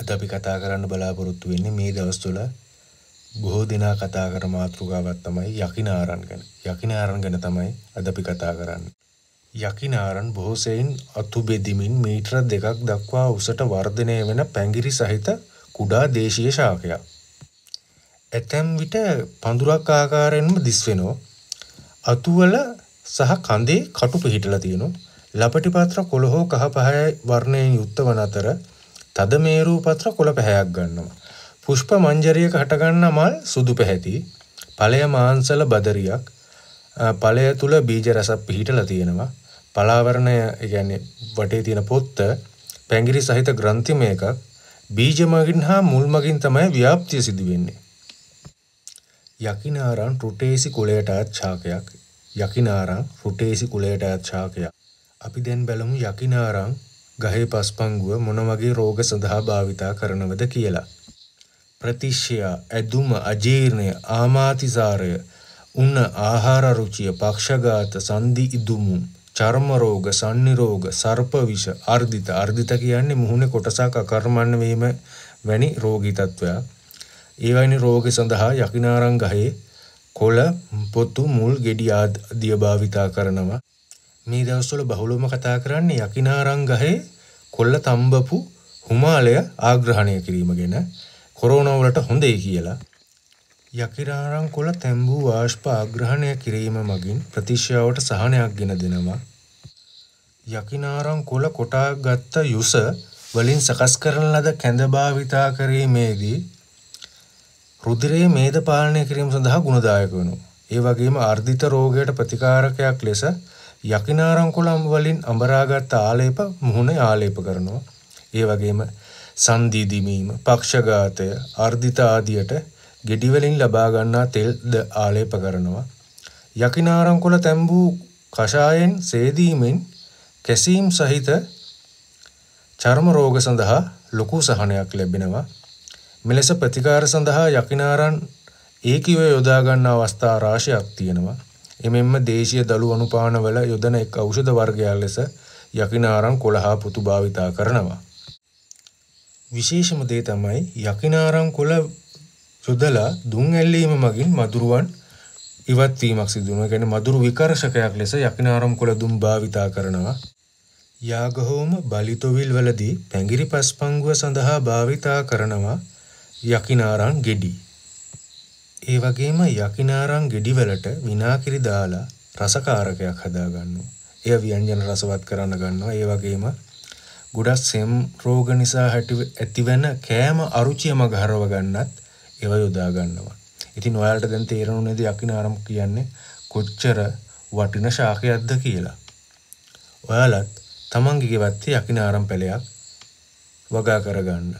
අද අපි කතා කරන්න බලාපොරොත්තු වෙන්නේ මේ දවස්වල බොහෝ දෙනා කතා කර මාතෘකාවක් තමයි යකිනාරන් ගැන. යකිනාරන් ගැන තමයි අද අපි කතා කරන්නේ. යකිනාරන් බොහෝ සෙයින් අතු බෙදිමින් මීටර දෙකක් දක්වා උසට වර්ධනය වෙන පැංගිරි සහිත කුඩා දේශීය ශාකයක්. ඇතැම් විට පඳුරක් ආකාරයෙන්ම දිස්වෙනවා. අතුවල සහ කඳේ කටු පිහිටලා තියෙනවා. ලපටිපත්‍ර කොළහෝ කහ පහය වර්ණයෙන් යුක්ත වන අතර තද මේරූ පත්‍ර කොළ පැහැයක් ගන්නවා. පුෂ්ප මංජරියක හටගන්නා මල් සුදු පැහැති. ඵලය මාංශල බදරියක්. ඵලය තුල බීජ රසක් පිහිටලා තියෙනවා. පලාවරණය කියන්නේ වටේ තියෙන පොත්ත පැංගිරි සහිත ග්‍රන්ථිමය එකක්. බීජ මගින් හා මුල් මගින් තමයි ව්‍යාප්තිය සිදු වෙන්නේ. යකිනාරං රුටේසි කුලයට අයත් ශාකයක්. යකිනාරං රුටේසි කුලයට අයත් ශාකයක්. අපි දැන් බලමු යකිනාරං ගහේ පස්පංගුව මොන වගේ රෝග සඳහා භාවිතා කරනවද කියලා. ප්‍රතිශ්‍යා, ඇදුම, අජීර්ණය, ආමාතිසාරය, උන්න ආහාර රුචිය, පක්ෂඝාත, සන්ධි ඉදුමු, චර්ම රෝග, සන්නිරෝග, සර්පවිෂ, අර්ධිත. අර්ධිත කියන්නේ මුහුණේ කොටසක් අකර්මන්න වීම වැනි රෝගී තත්ත්වයක්. ඒ වැනි රෝග සඳහා යකිනාරං ගහේ කොළ, පොතු, මුල්, ගෙඩි ආදිය භාවිතා කරනවා. මේ දවස්වල බහුලවම කතා කරන්නේ යකිනාරංගහේ කොල්ල තම්බපු හුමාලය ආග්‍රහණය කිරීම ගැන කොරෝනවලට හොඳයි කියලා. යකිරාරං කොළ තැම්බූ වාශ්ප ආග්‍රහණය කිරීම මගින් ප්‍රතිශ්‍යාවට සහනයක් ගෙන දෙනවා. යකිනාරං කොළ කොටා ගත්ත යුස වලින් සකස් කරන ලද කැඳභාවිතා කිරීමේදී රුධිරයේ මේද පාලනය කිරීම සඳහා ගුණදායක වෙනවා. ඒ වගේම අර්ධිත රෝගයට ප්‍රතිකාරකයක් ලෙස යකිනාරංකුලම් වලින් අඹරාගත් ආලේප මුහුණ ආලේප කරනවා. ඒ වගේම සංදීදිමීම, පක්ෂඝාතය, අර්ධිත ආදියට ගෙඩි වලින් ලබා ගන්නා තෙල්ද ආලේප කරනවා. යකිනාරංකුල තැඹූ කෂායෙන් සේදීමෙන් කැසීම් සහිත චර්ම රෝග සඳහා ලොකු සහනයක් ලැබෙනවා. මෙලෙස ප්‍රතිකාර සඳහා යකිනාරන් ඒකීව යොදා ගන්න අවස්ථා රාශියක් තියෙනවා. එමෙන්ම දේශීය දළු අනුපානවල යොදන එක් ඖෂධ වර්ගයක් ලෙස යකිනාරං 11 පුතු භාවිතා කරනවා. විශේෂම දේ තමයි යකිනාරං කොළ යොදලා දුම් ඇල්ලීම මගින් මදුරුවන් ඉවත් වීමක් සිදු වෙනවා. කියන්නේ මදුරු විකර්ෂකයක් ලෙස යකිනාරම් කොළ දුම් භාවිතා කරනවා. යාගහෝම බලිතොවිල් වලදී පැංගිරි පස්පංගුව සඳහා භාවිතා කරනවා යකිනාරං ගෙඩි. ඒ වගේම යකිනාරං ගෙඩිවලට විනාකිරි දාලා රසකාරකයක් හදාගන්නවා. එය ව්‍යංජන රසවත් කරන්න ගන්නවා. ඒ වගේම ගොඩක් සෙම් රෝග නිසා ඇතිවෙන කෑම අරුචියම ගහරව ගන්නත් ඒවා යොදා ගන්නවා. ඉතින් ඔයාලට දැන් තේරෙනු නේද යකිනාරම් කියන්නේ කොච්චර වටින ශාකයක්ද කියලා. ඔයාලත් තමන්ගේ ගෙවත්තේ යකිනාරම් පැලයක් වගා කරගන්න.